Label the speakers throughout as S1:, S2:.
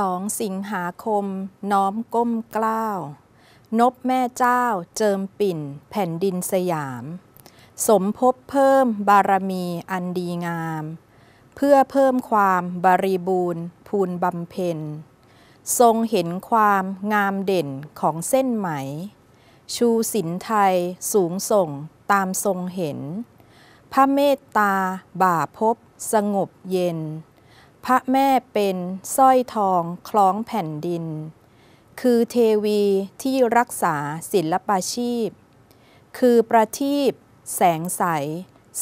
S1: 12สิงหาคมน้อมก้มกล้า นบแม่เจ้าเจิมปิ่นแผ่นดินสยาม สมภพเพิ่มบารมีอันดีงาม เพื่อเพิ่มความบริบูรณ์พูนบำเพ็ญ ทรงเห็นความงามเด่นของเส้นไหม ชูสินไทยสูงส่งตามทรงเห็น พระเมตตา บ่าพบ สงบเย็นพระแม่เป็นสร้อยทองคล้องแผ่นดิน คือเทวีที่รักษาศิลปาชีพ คือประทีปแสงใส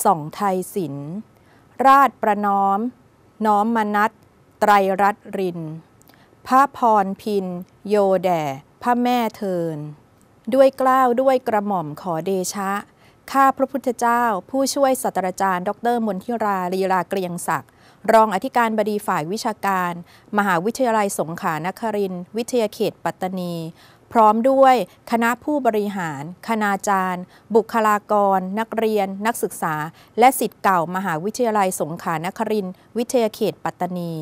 S1: ส่องไทยศิลราชประน้อม น้อมมนัตไตรรัตรินพระพรพิน โยแด่พระแม่เทิน ด้วยกล้าวด้วยกระหม่อมขอเดชะข้าพระพุทธเจ้าผู้ช่วยศาสตราจารย์ ดรมนทิราลีลาเกรียงศักดิ์รองอธิการบดีฝ่ายวิชาการ มหาวิทยาลัยสงขลานครินทร์วิทยาเขตปัตตานี พร้อมด้วย คณะผู้บริหาร คณาจารย์ บุคลากร นักเรียน นักศึกษา และสิทธิ์เก่ามหาวิทยาลัยสงขลานครินทร์วิทยาเขตปัตตานี